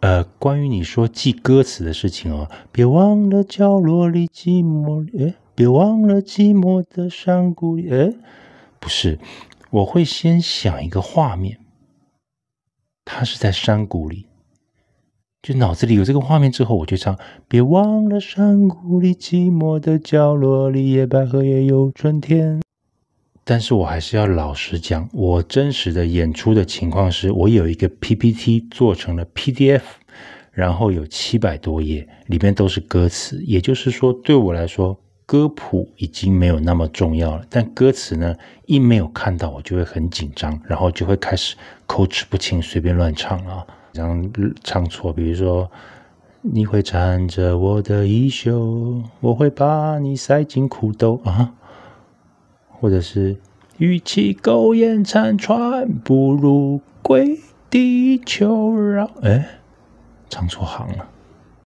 呃，关于你说记歌词的事情哦，别忘了角落里寂寞，哎，别忘了寂寞的山谷里，哎，不是，我会先想一个画面，它是在山谷里，就脑子里有这个画面之后，我就唱，别忘了山谷里寂寞的角落里，野百合也有春天。但是我还是要老实讲，我真实的演出的情况是，我有一个 PPT 做成了 PDF，然后有七百多页，里面都是歌词。也就是说，对我来说，歌谱已经没有那么重要了。但歌词呢，一没有看到，我就会很紧张，然后就会开始口齿不清，随便乱唱啊，这样唱错，比如说你会缠着我的衣袖，我会把你塞进裤兜啊。或者是，与其苟延残喘，不如跪地求饶。哎，唱错行了。